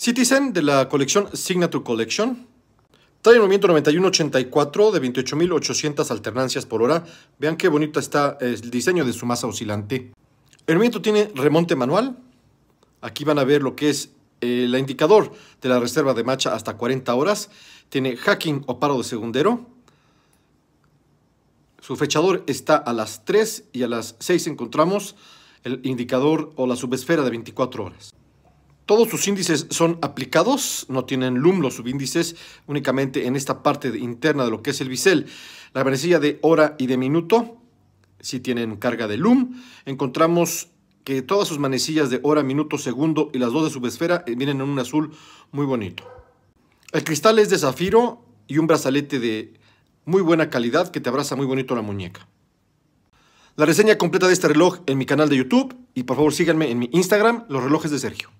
Citizen de la colección Signature Collection. Trae el movimiento 9184 de 28.800 alternancias por hora. Vean qué bonito está eh, el diseño de su masa oscilante. El movimiento tiene remonte manual. Aquí van a ver lo que es el eh, indicador de la reserva de marcha hasta 40 horas. Tiene hacking o paro de segundero. Su fechador está a las 3 y a las 6 encontramos el indicador o la subesfera de 24 horas. Todos sus índices son aplicados, no tienen LUM los subíndices, únicamente en esta parte interna de lo que es el bisel. La manecilla de hora y de minuto si tienen carga de LUM. Encontramos que todas sus manecillas de hora, minuto, segundo y las dos de subesfera eh, vienen en un azul muy bonito. El cristal es de zafiro y un brazalete de muy buena calidad que te abraza muy bonito la muñeca. La reseña completa de este reloj en mi canal de YouTube y por favor síganme en mi Instagram, los relojes de Sergio.